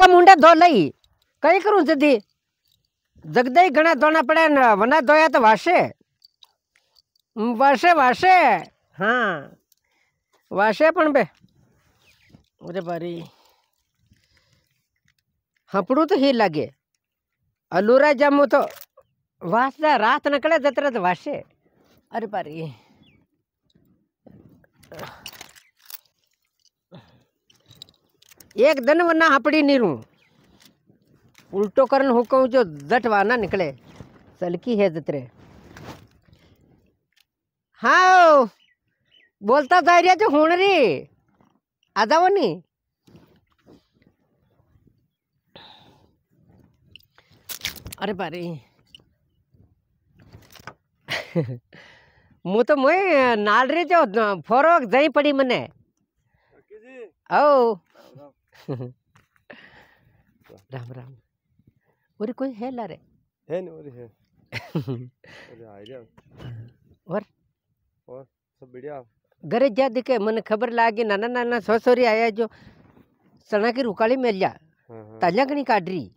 को मुंडा धो लई कई करूँ जदी जगदे घना धोना पड़े न वना धोया तो वाशे वाशे वाशे हाँ वाशे पण बे अरे बारी हपड़ू तो ही लगे अलूरा जमू तो वासदा रात निकले जतरा तो वाशे अरे बारी एक दन वरना हपड़ी नहीं रू उल्टो करन हुकम जो दट वाना निकले सलकी है जतरे हाँ बोलता जा रिया जो हूण री आदाव नी अरे बारे मु तो मुई नाल रे जो फोरक जई पड़ी मने ओ हम्म। राम राम और कोई है लारे है नहीं और है अरे आ गया और और सब बढ़िया घर जा देखे मन खबर लागे नाना नाना ससुरी आया जो सना की रुकाली मिल जा हाँ, हाँ। ताजा कनी काट रही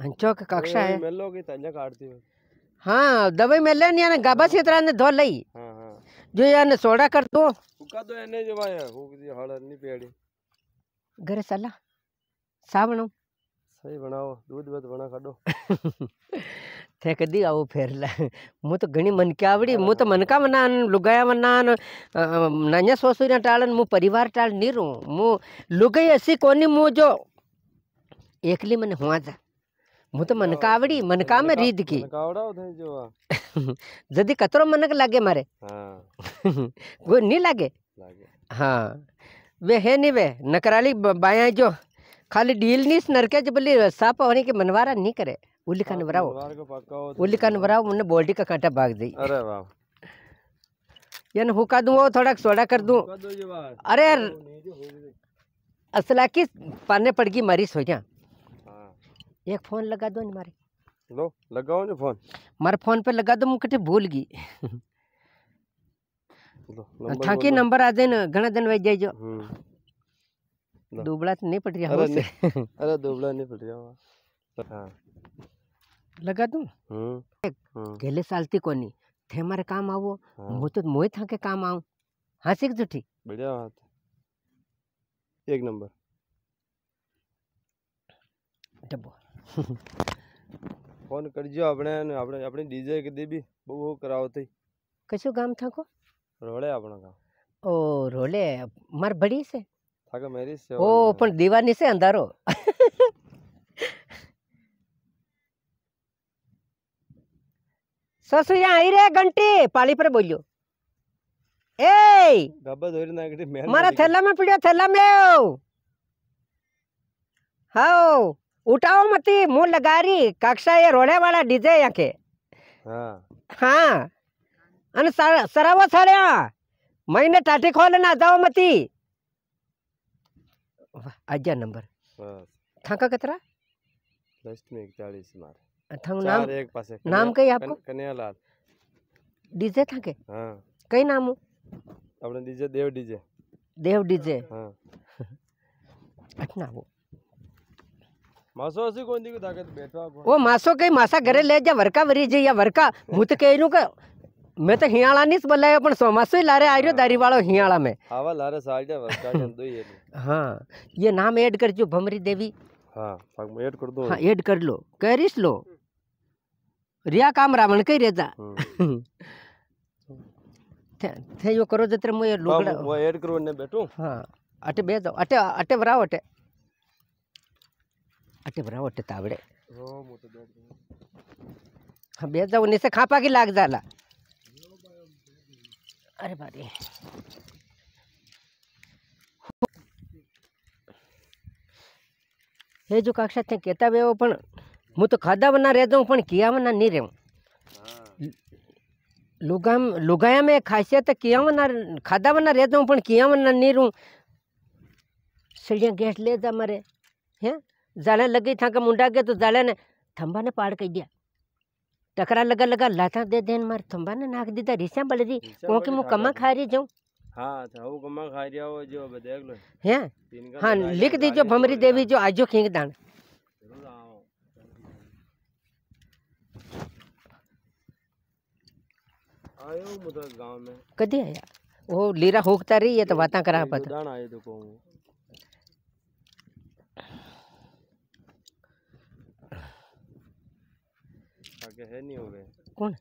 हंचो हाँ, का कक्षा है मिल लोगे ताजा काटती है हां दवाई मिल ले यानी गाबा से तरह ने धो हां हां जो यार ने सोडा कर दो तो। उका दो एने जो भाई हो हाल नहीं पेड़ी घर साला सा बनो सही बनाओ दूध वध बना काढो थे कधी फेर ले मु तो मन क्या बड़ी मु तो मन का मनान लुगाया मनान नान्या ना टालन मु परिवार टाल निरू मु लुगाई ऐसी कोणी मु जो एकली मन हुआ जा मु तो मन का बड़ी मन का में रीत की जदी कतरो मनक लागे मारे हां वो नहीं लागे लागे हां वे है नहीं वे नकराली बाया जो खाली डील नहीं नरके जब साफ होने के मनवारा नहीं करे उल्ली का नवराओ उल्ली उन्होंने बॉडी का कांटा भाग दी अरे यानी हुका दूँ वो थोड़ा सोडा कर दूँ अरे यार तो असला की पाने पड़ गई मरीज हो जा एक फोन लगा दो मारे लो लगाओ ना फोन मार फोन पे लगा दो मुझे भूल गई ठाकी हाँ, नंबर आ जाए ना घना दिन वही जो दुबला तो नहीं पट रहा अरे अरे दुबला नहीं पट रहा हां हाँ। लगा तू हम्म, हम्म। गेले सालती कोनी थे मारे काम आवो हाँ। मु तो मोए था के काम आऊं हंसी झूठी बढ़िया बात एक नंबर डब्बो फोन करजो આપણે આપણે આપણી ડીજે કીધી બી બહુ કરાવતી કશું ગામ થાકો રોળે આપણો ગામ ઓ રોળે માર બડી છે થાકે મેરી છે ઓ પણ દીવાની છે અંધારો સસુયા આઈ રે ઘંટી પાળી પર બોલ્યો એ ગબ્બા ધોરી નાખડી મેલ મારા થેલામાં પડ્યો થેલામાં આવ્યો હાઉ ઉઠાવો મતી હું લગારી કક્ષા એ રોળે વાળા ડીજે આંખે હા હા अन सर सराव साड्या महिने टाटी खोल ना जाओ मती आज्या नंबर थाका कतरा लास्ट में इकतालीस मार थंग नाम एक पासे नाम कई आपको कन्यालाल डीजे थाके हां कई नाम अपने DJ Dev DJ Dev DJ हां अटना वो मासो असी कौन दी को ताकत बैठवा को ओ मासो कई मासा घरे ले जा वरका वरी जे या वरका भूत कहनु का मैं तो हियाला नहीं बोला अपन सोमा હિયાળા ની જ બોલાવ્યો પણ ચોમાસું લારે આવ્યો દારી વાળો હિયાળા મેં આવા લારે સાડ્યા હા ये नाम ऐड कर जो भमरी देवी हाँ ऐड कर दो हाँ ऐड कर लो कैरिस लो रिया काम रावण कई रेजा हाँ। थे थे यो करो जत्र मु ये लुगड़ा वो ऐड करो ने बेटो हाँ अटे बे जाओ अटे अटे बराव अटे अटे बराव अटे तावड़े ओ मोटे हाँ तो बे हाँ, जाओ ने खापा की लाग जाला अरे बारे ये जो कक्षा थे कहता वे मु तो खादा बना रह दू किया में नहीं रहूँ लुगाम लुगाया में खासियत तो किया में ना खादा में ना रह दू किया में नहीं रहूँ सीढ़िया गेट ले जा मरे हैं जाले लगी था कि मुंडा गया तो जाले ने थंबा ने पार कर दिया टकरा लगा लगा लाता दे देन मार थंबा ने नाक दीदा रिसा बलदी को के मु कमा खा रही जाऊं हां था वो कमा खा रिया वो जो देख लो हैं हाँ? हां तो लिख दीजो भमरी देवी जो आजो खिंग दान आयो मुदा गांव में कदी आया वो लीरा होकता रही है तो बातें करा पता दान आयो तो को के है नहीं हो गए कौन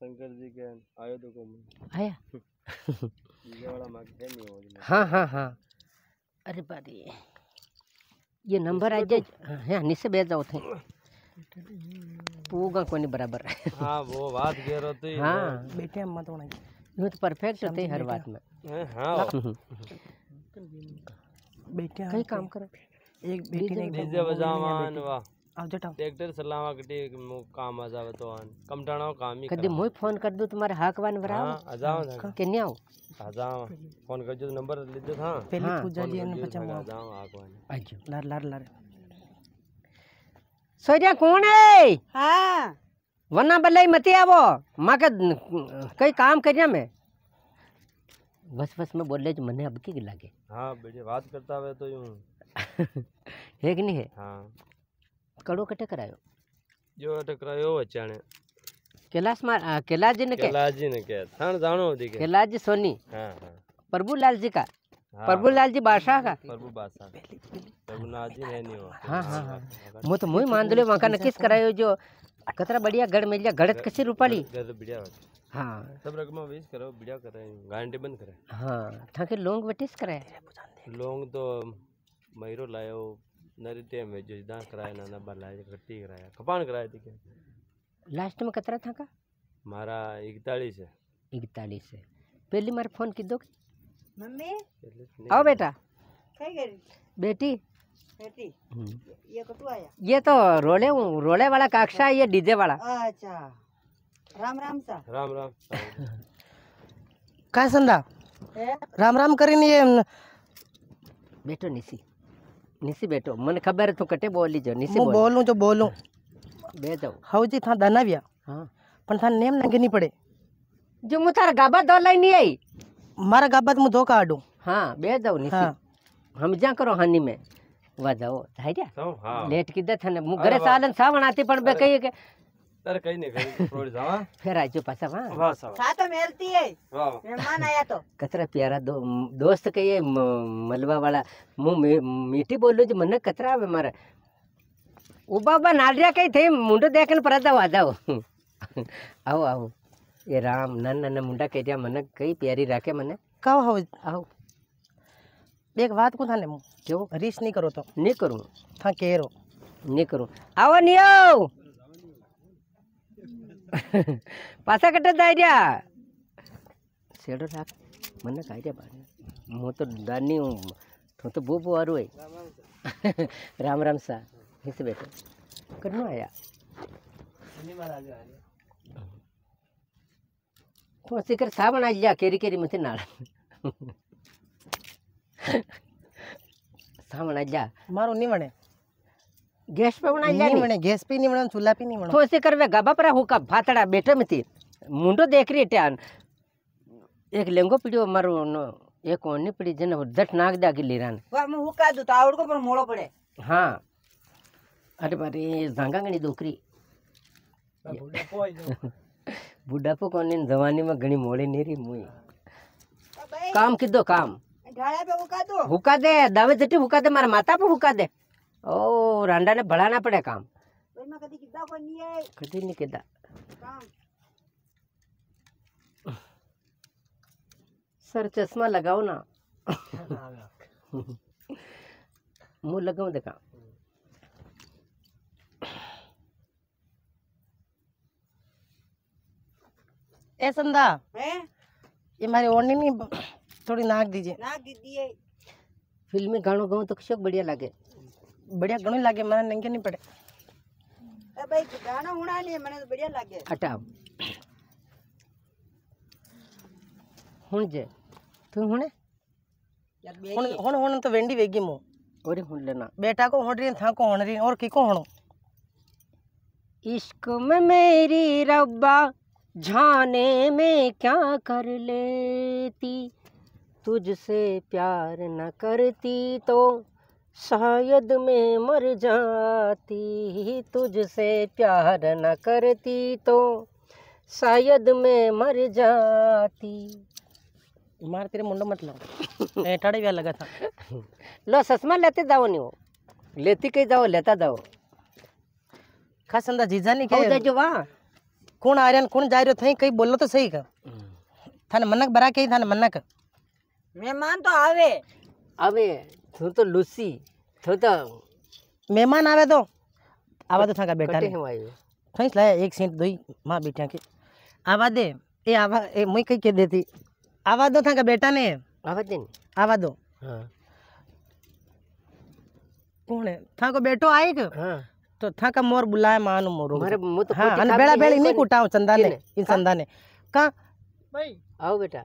शंकर जी के आयो तो कौन आया हाँ हाँ हाँ अरे बारी ये तो नंबर आज तो- हाँ, हाँ निसे भेज जाओ थे पूगा कोनी बराबर हाँ वो बात कह रहे थे हाँ बेटे अम्मा तो नहीं यूँ तो परफेक्ट होते हर बात में हाँ बेटे हाँ। कहीं काम करो एक बेटी ने डीजे बजावान वाह आ ट्रैक्टर सलावा मु काम आ जावे तो आन कम काम ही कदी मोय फोन कर दो तुम्हारे हाकवान भरा हां आ जाओ के नहीं आओ आ जाओ फोन कर जो नंबर ले दो हां पहले पूजा जी ने बचा आ जाओ हाकवान आ जाओ लर लर लार सोजा कौन है हां वना बले मत आवो मा के कई काम करिया मैं बस बस मैं बोल ले जो मने अब की लागे हां बढ़िया बात करता हुए तो यूं है कि नहीं है हां कड़ो कटे करायो जो टकरायो वचाने केलाश मार केलाश जी ने के केलाश जी ने के थान जानो दी के केलाश जी सोनी हां हां प्रभु लाल जी का हाँ, लाल जी बादशाह का प्रभु बादशाह प्रभु नाथ जी ने नहीं हो हां हां हां मु तो मुई मान दले वाका नकिस करायो जो कतरा बढ़िया गढ़ मिल जा गढ़त कसी रूपाली गढ़ बढ़िया हां हाँ। सब रकम वेस करो बढ़िया करे गारंटी बंद करे हां ठाके लोंग वटिस करे लोंग तो मैरो लायो नरी में जो दां कराया ना ना बलाए कट्टी कराया कपान कराया थी क्या लास्ट में कतरा था का मारा 41 है 41 है पहली मार फोन की दो मम्मी आओ बेटा काय बेटी बेटी हम्म। ये कटु आया ये तो रोले रोले वाला काक्षा ये डीजे वाला अच्छा राम राम सा राम राम काय संदा राम राम करी नहीं है बेटो निसी निसी बैठो मन खबर तो कटे बोली जो निसी बोलूं बोलू जो बोलूं बे जाओ हाउ जी था दाना भी हां पण था नेम नंगे नहीं पड़े जो मु थार गाबा दो लाई नहीं आई मारा गाबा मु धोका आडू हां बे जाओ निसी हम जा करो हानी में वा जाओ थाई रे हां लेट किदा थाने मु घरे सालन सावण आती पण बे कही के તારે કઈ નહીં કરી થોડી જાવા ફેર આજો પાછા વાહ વાહ સાવ સા તો મેલતી હે વાહ મહેમાન આયા તો કતરા પ્યારા દો દોસ્ત કહીએ મલવા વાળા હું મીઠી બોલું છું મને કતરા આવે મારે ઓ બાબા નાડ્યા કઈ થઈ મુંડો દેખને પરત વાદાઓ આવો આવો એ રામ નાના નાના મુંડા કહી રહ્યા મને કઈ પ્યારી રાખે મને કહો હવે આવો બે વાત કું થાને હું કેવો રીસ નહીં કરો તો નહીં કરું થા કેરો નહીં કરું આવો નહીં આવો पासा कटे ಐಡಿಯಾ सेडो ಸಾಕ್ मन ಐಡಿಯಾ ಬಾ बा मो तो, तो, तो बो बो और वही राम राम सा हिस बेटा करनो आया तो सिकर साबण आ जा केरी केरी मते नाल साबण आज जा मारो नी मने ಗ್ಯಾಸ್ ಪೇ ಉಣ ಇಲ್ಲ ನಿಮ್ಮನೆ ಗ್ಯಾಸ್ ಪಿ ನಿಮ್ಮಣ ಚುಲ್ಲಾ ಪಿ ನಿಮ್ಮಣ ತೋಸೆ ಕರ್ವೆ ಗಬಪರ ಹುಕ ಭಾತಡ ಬೇಟ ಮಿತಿ ಮುಂಡೋ ದೇಖ್ರಿ ಟ್ಯಾನ್ એક લેંગો પીડ્યો મારો એક ઓની પીડી જેને ઉદ્ધટ નાખ દાગી લીરાને હું હુકાદું તો આવડકો પણ મોળો પડે હા અરે મારી ઝાંગાંગણી દોકરી બુઢાપો કોની જવાનીમાં ઘણી મોડી નીરી મુઈ કામ કીધો કામ હુકા દે દાવે જટી હુકા દે મારા માતા પણ હુકા દે ओ रांडा ने बढ़ाना पड़े काम कभी नहीं सर चश्मा लगाओ ना मुँह लगाओ देखा ए ये नहीं थोड़ी नाक दीजिए नाक दीजिए फिल्मी गानों गाऊं तो शौक बढ़िया लगे बढ़िया घणो लागे माने नंगे नहीं पड़े ए भाई गाना उड़ा नहीं मने तो बढ़िया लागे हटा हुन जे तू हुणे हुण हुन हुन तो वेंडी वेगी मु और हुन लेना बेटा को होड़ रही था को होड़ रही और किको होनो इश्क में मेरी रब्बा जाने में क्या कर लेती तुझसे प्यार न करती तो शायद मैं मर जाती तुझसे प्यार न करती तो शायद मैं मर जाती मार तेरे मुंडो मत लाओ ऐठाड़े भी लगा था लो ससमा लेते जाओ नहीं हो लेती कहीं जाओ लेता जाओ खास अंदा जीजा नहीं कहे जो वाह कौन आ रहा कौन जा रहे थे कहीं बोलो तो सही का हम्म। थाने मन्नक बरा कही थाने मन्नक मेहमान तो आवे आवे थो तो लुसी थो तो मेहमान आवे तो आवा तो ठंका बैठा रे थैंस लाया एक सेंट दोई मां बेटा के आवा दे ए आवा ए मुई कह के देती आवा दो ठंका बेटा ने आवा दे आवा दो हां कौन है था को बेटो आए के हां तो था का मोर बुलाए मानो मोरो मारे मु तो हां बेड़ा बेड़ी नहीं कुटाओ चंदा ने इन चंदा ने का भाई आओ बेटा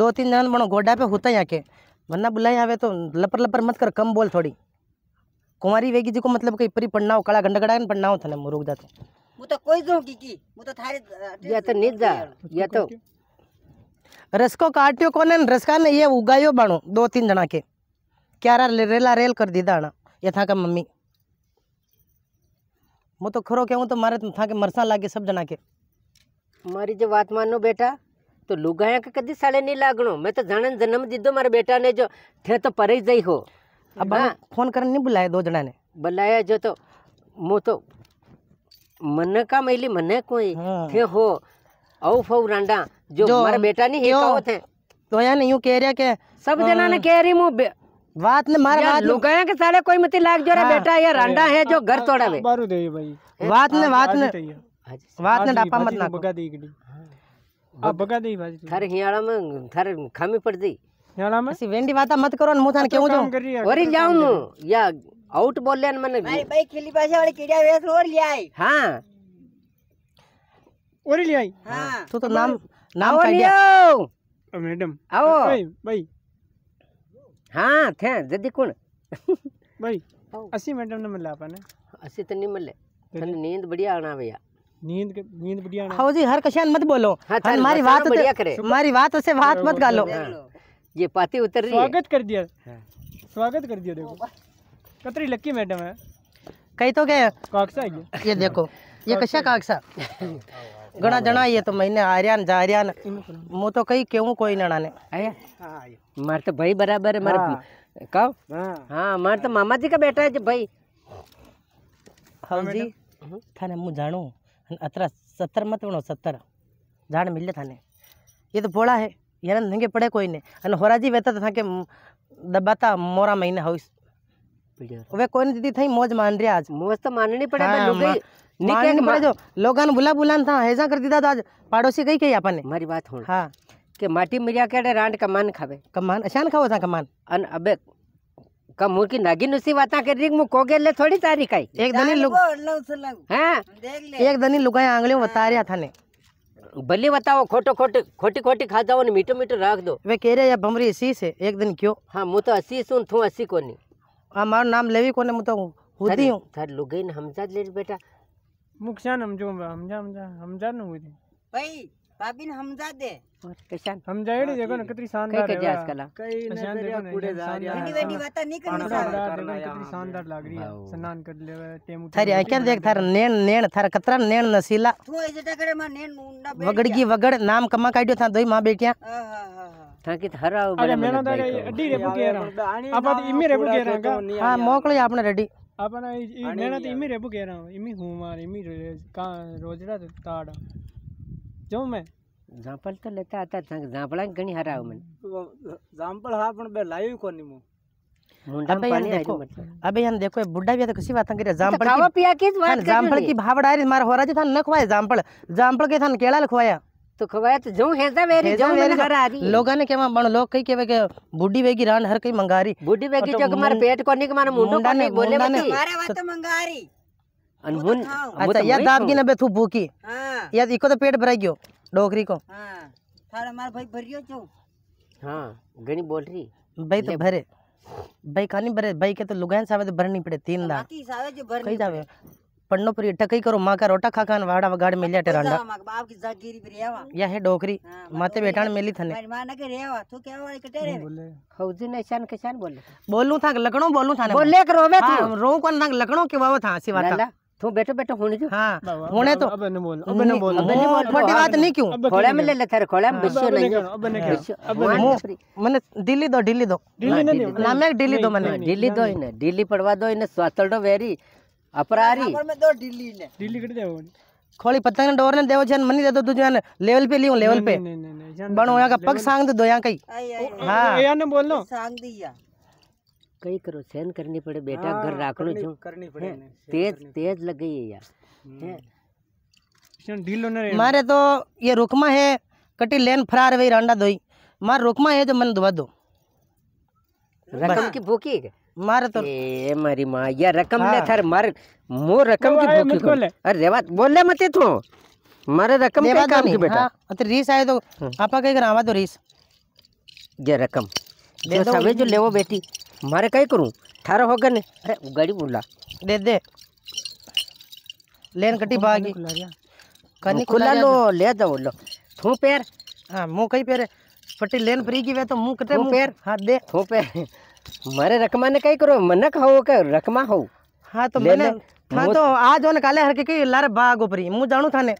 दो तीन जन बनो गोडा पे होता है यहाँ के वरना बुलाए आवे तो लपर लपर मत कर कम बोल थोड़ी कुमारी वेगी जी को मतलब कहीं परी पढ़ना हो कड़ा गंडा गड़ा पढ़ना हो थाने रुक जाते तो कोई जो की की मु तो थारे या तो नहीं जा या तो रसको काटियो कौन कोने रसका ने ये उगायो बाणो दो तीन जना के क्यारा रेला रेल कर दीदा ना ये था का मम्मी मु तो खरो के हूं तो मारे तो था के मरसा लागे सब जना के मारी जो बात मानो बेटा तो लुगाया का कदी साले नहीं लागनो मैं तो जानन जन्म दीदो मारे बेटा ने जो थे तो परे जाई हो अब हाँ फोन कर नहीं बुलाए दो जना ने बुलाया जो तो मो तो मन का मैली मन कोई थे हो औ फौ रांडा जो, जो मारे बेटा नहीं हेका होत है तो या नहीं यूं कह रहे के सब जना ने कह रही मु बात ने मारे बात लुगाया के साले कोई मति लाग जोरा बेटा या रांडा है जो घर तोड़ावे बात ने बात ने बात ने डापा मत ना बगा दे इकडी આ બગાદી ભાજી થારે હિયાળામાં થારે ખામી પડ દઈ હિયાળામાં સી વેંડી વાતા મત કરો ને હું થાને કેવું છું વરી જાઉં હું યા આઉટ બોલ લે ને મને મારી ભાઈ ખીલી પાસે વાળી કીડિયા વેસ ઓર લ્યાઈ હા ઓરી લ્યાઈ હા તું તો નામ નામ કાઢી આવ મેડમ આવો ભાઈ हाँ थे जदी कौन भाई अस्सी मैडम ने मिला अपन अस्सी तो नहीं मिले नींद बढ़िया आना भैया नींद नींद बढ़िया हाँ जी हर कशान मत बोलो हमारी हाँ, बात हमारी बात उससे बात मत हाँ, गालो हाँ, ये पाती उतर रही स्वागत कर दिया स्वागत कर दिया देखो कतरी लक्की मैडम है कही तो गए काकसा ये देखो ये कशा काकसा गणा जना ये तो महीने आर्यान जारियान मु तो कही क्यों कोई नणा ने मार तो भाई बराबर है मारा कहो हाँ मार तो मामा जी का बेटा है भाई हाँ जी थाने मु जानू सत्तर मत ಹತ್ರ ಸತ್ತರ ಮತ್ತು ನೋಡು ಸತ್ತರ ಜಾಣ ಮಿಲ್ಲೆ ತಾನೆ ಇದು ಬೋಳ ಹೇ ಏನಂದ್ ಹಂಗೆ ಪಡೆ ಕೊಯ್ನೆ ಅನ್ನ ಹೊರಾಜಿ था कि दबाता मोरा महीने हाउस वे कोई कौन दीदी थी मौज मान रही आज मौज तो माननी पड़े हाँ, लोग निकल पड़े जो लोगन बुला बुलान था हैजा कर दीदा तो आज पड़ोसी गई कही अपन हमारी बात हो हाँ के माटी मिर्या के रांड कमान खावे कमान अचान खाओ था कमान अन अबे कमूर की नगिन उसी बता कर ले थोड़ी तारीख आई एक दनी तो लुग... हाँ? एक दनी लुगाई आंगली बता रहा हाँ। था ने बलि बताओ खोटो खोटे खोटी खोटी खा जाओ मीठो मीठो रख दो वे कह रहे बमरी भमरी अशीस एक दिन क्यों हाँ मुँह तो अशीस हूँ तू अशी को नहीं हाँ, मारो नाम ले कोने मुँह तो होती हूँ सर लुगे ने हमजा ले बेटा मुख्यान हमजो हमजा हमजा हमजा नहीं हुई बाबिन हमजादे पहचान हमजाएड़ी देखो ना कितनी शानदार है आज कल कूड़ेदार है बड़ी बड़ी बात नहीं करनी शानदार कितनी रही है स्नान कर ले टेम थारी क्या देख थार नैन नैन थार कतरा नैन नसीला तू ऐसे टकरे मां नैन मुंडा वगड़ की वगड़ नाम कमा काडियो था दोई मां बेटियां हां हां થાકી ધરાવ અરે મેનો તારે અડી રે પુકે રા આપા ઇમી રે પુકે રા હા મોકલે આપણે રેડી આપણ ઈ મેના તો ઇમી રે પુકે રા ઇમી હું માર ઇમી રોજડા તાડા जाऊं જઉં મેં જામફળ તો લેતા હતા જામફળા ઘણી હારા આવે મને જામફળ હા પણ બે લાવ્યું કોની હું अबे यार देखो अबे यार देखो बुड्ढा भी तो किसी बात करे जामफल की खावा पिया की बात कर जामफल की भाव डायरी मार हो रहा जी थान न खवाया जामफल के थान केला लखवाया तो खवाया तो जो हेजा मेरी जो मेरी घर आ रही लोगों ने केवा बण लोग कई केवे के बूढ़ी वेगी रान हर कई मंगारी बूढ़ी वेगी जो मार पेट कोनी के मार मुंडो कोनी बोले मत मारे बात मंगारी अनबुन तो अच्छा तो या दाब की नबे थू भूकी हां या इको तो पेट भर गयो डोकरी को हां थारे मार भाई भर गयो जो हां गणी बोल रही भाई तो भरे भाई खाली भरे भाई के तो लुगान सावे तो भरनी पड़े तीन दा हाँ, बाकी सावे जो भरनी कई जावे पन्नो पर इटा कई करो मां का रोटा खा खान वाड़ा वगाड़ हाँ, मिल जाटे तो रांडा बाप की जागीरी पे रेवा या है डोकरी हाँ, माते बेटाण मिली थने मेरी मां ने के रेवा तू क्या वाले कटे रे खौजी ने शान के शान बोले बोलू था लखनऊ बोलू था बोले करो मैं तू रो को ना लकणो के बाबा था सी वाता तू बैठो बैठो होने जो हां होने तो अबे नहीं बोल अबे नहीं बोल अबे नहीं बोल छोटी बात नहीं क्यों खोला में ले ले थारे खोला में बिस्सो नहीं अबे नहीं करो अबे नहीं मने दिल्ली दो दिल्ली दो दिल्ली नहीं नाम एक दिल्ली दो मैंने दिल्ली दो इने दिल्ली पड़वा दो इने स्वातलडो वेरी अपरारी में दो दिल्ली ने दिल्ली कट जाओ खोली पतंग ने डोर ने देव जन मनी दे दो तू जन लेवल पे लियो लेवल पे बनो यहां का पग सांग दे दो यहां कई हां यहां ने बोल लो सांग दिया कई करो सहन करनी पड़े बेटा घर બેટા हाँ, ઘર करनी पड़े तेज तेज लग गई है यार हम्म। मारे तो ये रुकमा है कटी लेन फरार वही रांडा दोई मार रुकमा है जो मन दुआ दो रकम की भूखी है मार तो ए मारी माँ ये रकम ले हाँ। थर मार मो रकम की भूखी को अरे बोल ले मत तू मारे रकम के काम की बेटा हाँ, अरे रीस आए तो आपा कहीं करावा तो रीस ये रकम जो सवे जो लेवो बेटी मारे कहीं करूँ ठारो हो गए अरे गाड़ी बोला दे दे लेन कटी भागी कनी खुला लो ले जाओ लो थू पैर हाँ मुँह कहीं पैर पट्टी लेन फ्री की वे तो मुँह कटे पैर हाथ दे थू पैर मारे रकमा ने कहीं करो मन खाओ क्या रकमा हो हाँ तो मैंने हाँ तो आज होने काले हर के लारे बाघ ऊपरी मुँह जानू थाने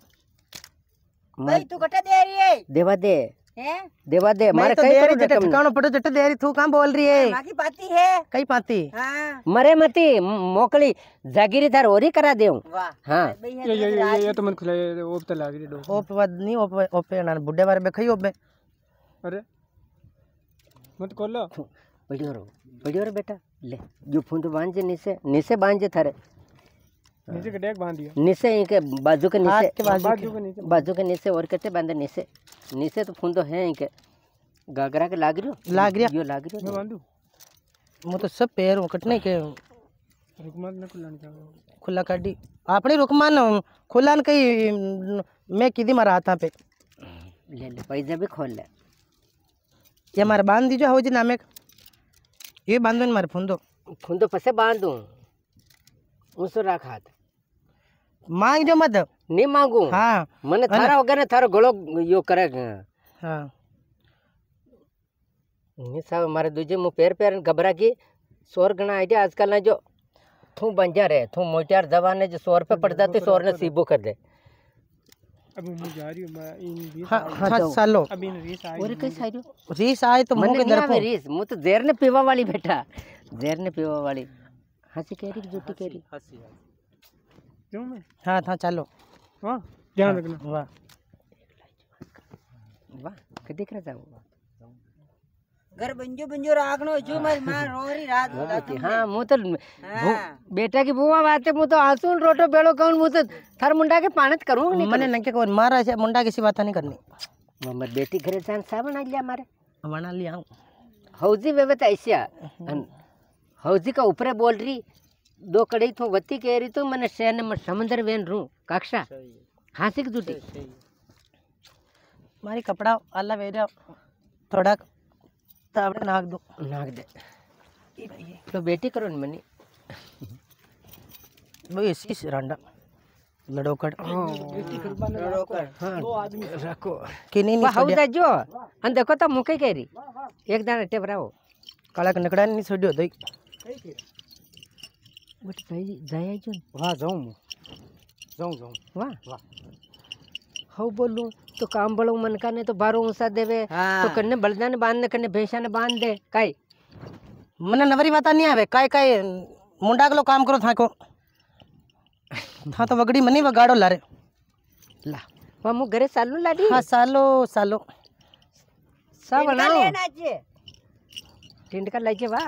भाई तू कटे दे रही है देवा दे देवा दे मारे तो कई तो ठिकानो पड़ो जट देरी थू का बोल रही है बाकी हाँ, पाती है कई पाती हां मरे मती मोकली जागीरी थार ओरी करा देऊ हां ये ये ये ये तो मन खुले ओप तो लाग रही डो ओप वद नहीं ओप ओप ना बुड्ढे बारे बेखई ओबे अरे मत कोलो बढ़ियो रो बढ़ियो रो बेटा ले जो फोन तो बांझे नीचे नीचे बांझे थारे नीचे के डेक बांध दिया नीचे इनके बाजू के नीचे के बाजू के नीचे बाजू के नीचे और कते बांधे नीचे नीचे तो फोन तो है इनके गागरा के लाग रियो लाग रियो यो लाग रियो मैं तो। बांधू मैं तो सब पैर हूं कटने के रुकमान ने खुला नहीं खुला काटी आपने रुकमान खुला ने मैं किदी मारा हाथा पे ले ले पैसा भी खोल ले ये मारे बांध दीजो हो जी नामे ये बांधो मारे फुंदो फुंदो पसे बांधो उसे रखा हाथ માંગજો મત નહીં માંગુ હા મને તારા વગર ને તારો गोलो यो करे हाँ નહીં हमारे दूजे मुँह पैर पैर घबरा ગભરા स्वर गणा आई આવી જાય जो थू बंजा रहे थू मोटियार दवा ने जो स्वर पे पड़ जाते स्वर ने सीबू कर दे अब मैं जा रही हूं रीस आई तो मुंह के अंदर रीस मुंह तो जेर ने पीवा वाली बेटा जेर ने पीवा वाली हंसी कह रही झूठी कह रही हंसी सकती हूँ मैं हाँ हाँ चलो हाँ ध्यान रखना वाह वाह तो देख रहा था वो घर बंजो बंजो राखनो जो मत हाँ। मार रोरी रात हो होती हां मु तो हाँ। बेटा की बुआ बात है मु तो आंसू रोटो बेड़ो कौन मु तो थार मुंडा के पानत तो करू नहीं मने नके कौन मारा से मुंडा की सी बात तो नहीं करनी मम्मी बेटी घरे जान सा बना लिया मारे बना लिया हौजी व्यवस्था ऐसा हम्म। हौजी का ऊपर बोल रही दो कड़ी थो वत्ती कह रही तो मैंने शहर में समंदर वेन रू कक्षा हासिक दूटी मारी कपड़ा अल्लाह वेरा थोड़ा तावड़े नाग दो नाग दे तो बेटी करो मनी वो इसी से रांडा लड़ोकड़ बेटी कुर्बान लड़ोकड़ हाँ। दो आदमी रखो किनी नहीं हाउ दा जो अन देखो तो मुके कह रही एक दाना टेबराओ काला कनकड़ा नहीं छोड़ियो दई વટ જઈ જાય જો હા જાઉં હું જાઉં જાઉં વાહ વાહ हव तो काम बड़ो मन का नहीं तो बारो ऊँचा देवे हाँ। तो कन्ने बलदा ने बांध दे कन्ने भेषा ने बांध दे काई मने नवरी माता नहीं आवे काई काई मुंडा के लो काम करो था को था तो बगड़ी मनी बगाड़ो लारे ला वा मु घरे सालो लाडी हां सालो सालो सब बनाओ टिंड का लाजे वा